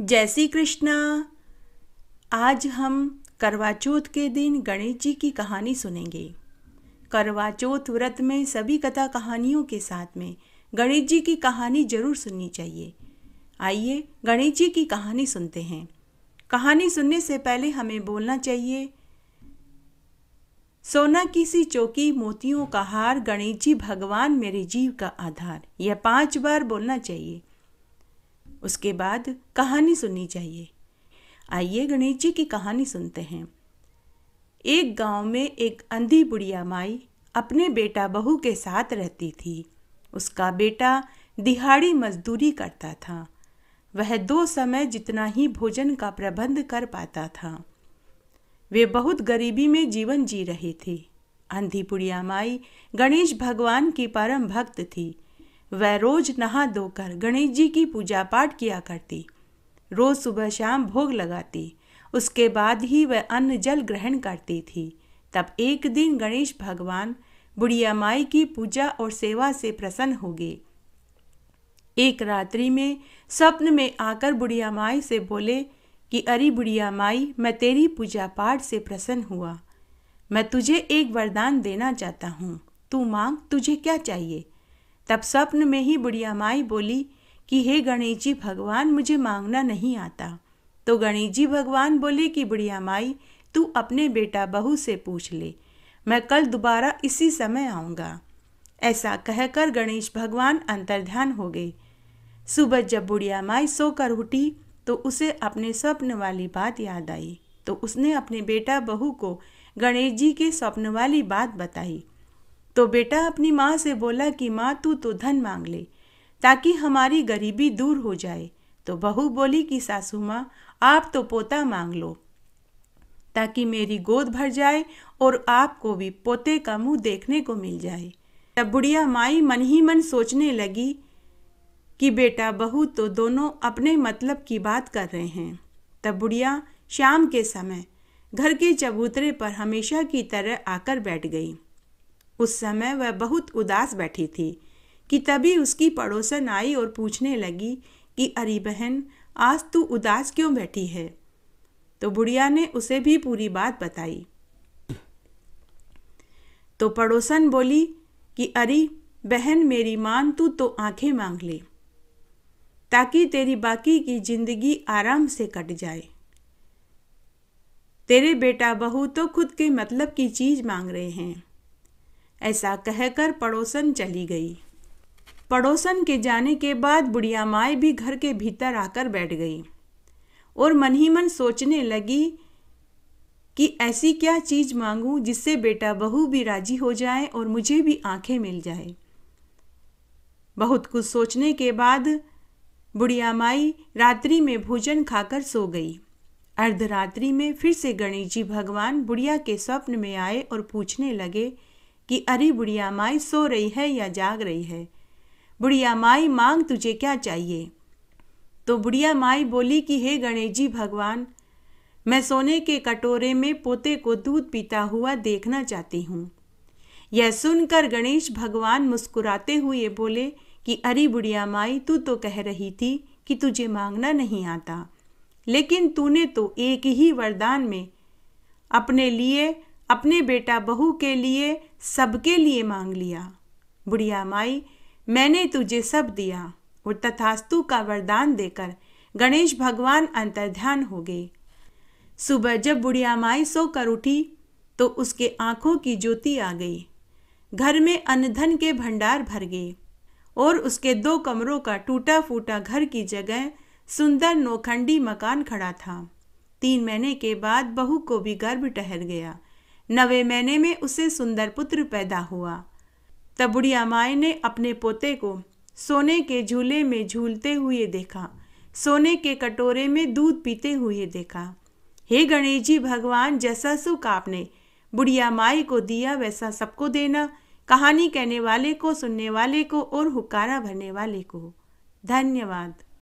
जय श्री कृष्णा आज हम करवा चौथ के दिन गणेश जी की कहानी सुनेंगे करवा चौथ व्रत में सभी कथा कहानियों के साथ में गणेश जी की कहानी जरूर सुननी चाहिए आइए गणेश जी की कहानी सुनते हैं कहानी सुनने से पहले हमें बोलना चाहिए सोना की सी चौकी मोतियों का हार गणेश जी भगवान मेरे जीव का आधार यह पांच बार बोलना चाहिए उसके बाद कहानी सुननी चाहिए आइए गणेश जी की कहानी सुनते हैं एक गांव में एक अंधी बुढ़िया माई अपने बेटा बहू के साथ रहती थी उसका बेटा दिहाड़ी मजदूरी करता था वह दो समय जितना ही भोजन का प्रबंध कर पाता था वे बहुत गरीबी में जीवन जी रहे थे अंधी बुढ़िया माई गणेश भगवान की परम भक्त थी वह रोज नहा धोकर गणेश जी की पूजा पाठ किया करती रोज सुबह शाम भोग लगाती उसके बाद ही वह अन्न जल ग्रहण करती थी तब एक दिन गणेश भगवान बुढ़िया माई की पूजा और सेवा से प्रसन्न हो गए एक रात्रि में स्वप्न में आकर बुढ़िया माई से बोले कि अरे बुढ़िया माई मैं तेरी पूजा पाठ से प्रसन्न हुआ मैं तुझे एक वरदान देना चाहता हूँ तू मांग तुझे क्या चाहिए तब स्वप्न में ही बुढ़िया माई बोली कि हे गणेश जी भगवान मुझे मांगना नहीं आता तो गणेश जी भगवान बोले कि बुढ़िया माई तू अपने बेटा बहू से पूछ ले मैं कल दोबारा इसी समय आऊँगा ऐसा कहकर गणेश भगवान अंतर्ध्यान हो गए सुबह जब बुढ़िया माई सोकर उठी तो उसे अपने स्वप्न वाली बात याद आई तो उसने अपने बेटा बहू को गणेश जी के स्वप्न वाली बात बताई तो बेटा अपनी माँ से बोला कि माँ तू तो धन मांग ले ताकि हमारी गरीबी दूर हो जाए तो बहू बोली कि सासू माँ आप तो पोता मांग लो ताकि मेरी गोद भर जाए और आपको भी पोते का मुंह देखने को मिल जाए तब बुढ़िया माई मन ही मन सोचने लगी कि बेटा बहू तो दोनों अपने मतलब की बात कर रहे हैं तब बुढ़िया शाम के समय घर के चबूतरे पर हमेशा की तरह आकर बैठ गई उस समय वह बहुत उदास बैठी थी कि तभी उसकी पड़ोसन आई और पूछने लगी कि अरे बहन आज तू उदास क्यों बैठी है तो बुढ़िया ने उसे भी पूरी बात बताई तो पड़ोसन बोली कि अरे बहन मेरी मान तू तो आंखें मांग ले ताकि तेरी बाकी की जिंदगी आराम से कट जाए तेरे बेटा बहू तो खुद के मतलब की चीज मांग रहे हैं ऐसा कहकर पड़ोसन चली गई पड़ोसन के जाने के बाद बुढ़िया माई भी घर के भीतर आकर बैठ गई और मन ही मन सोचने लगी कि ऐसी क्या चीज़ मांगू जिससे बेटा बहू भी राजी हो जाए और मुझे भी आंखें मिल जाए बहुत कुछ सोचने के बाद बुढ़िया माई रात्रि में भोजन खाकर सो गई अर्धरात्रि में फिर से गणेश जी भगवान बुढ़िया के स्वप्न में आए और पूछने लगे कि अरे बुढ़िया माई सो रही है या जाग रही है बुढ़िया माई मांग तुझे क्या चाहिए तो बुढ़िया माई बोली कि हे गणेश जी भगवान मैं सोने के कटोरे में पोते को दूध पीता हुआ देखना चाहती हूँ यह सुनकर गणेश भगवान मुस्कुराते हुए बोले कि अरे बुढ़िया माई तू तो कह रही थी कि तुझे मांगना नहीं आता लेकिन तूने तो एक ही वरदान में अपने लिए अपने बेटा बहू के लिए सबके लिए मांग लिया बुढ़िया माई मैंने तुझे सब दिया और तथास्तु का वरदान देकर गणेश भगवान अंतर्ध्यान हो गए सुबह जब बुढ़िया माई सोकर उठी तो उसके आंखों की ज्योति आ गई घर में अन्नधन के भंडार भर गए और उसके दो कमरों का टूटा फूटा घर की जगह सुंदर नोखंडी मकान खड़ा था तीन महीने के बाद बहू को भी गर्भ ठहर गया नवे महीने में उसे सुंदर पुत्र पैदा हुआ तब बुढ़िया माए ने अपने पोते को सोने के झूले में झूलते हुए देखा सोने के कटोरे में दूध पीते हुए देखा हे गणेश जी भगवान जैसा सुख आपने बुढ़िया माई को दिया वैसा सबको देना कहानी कहने वाले को सुनने वाले को और हुकारा भरने वाले को धन्यवाद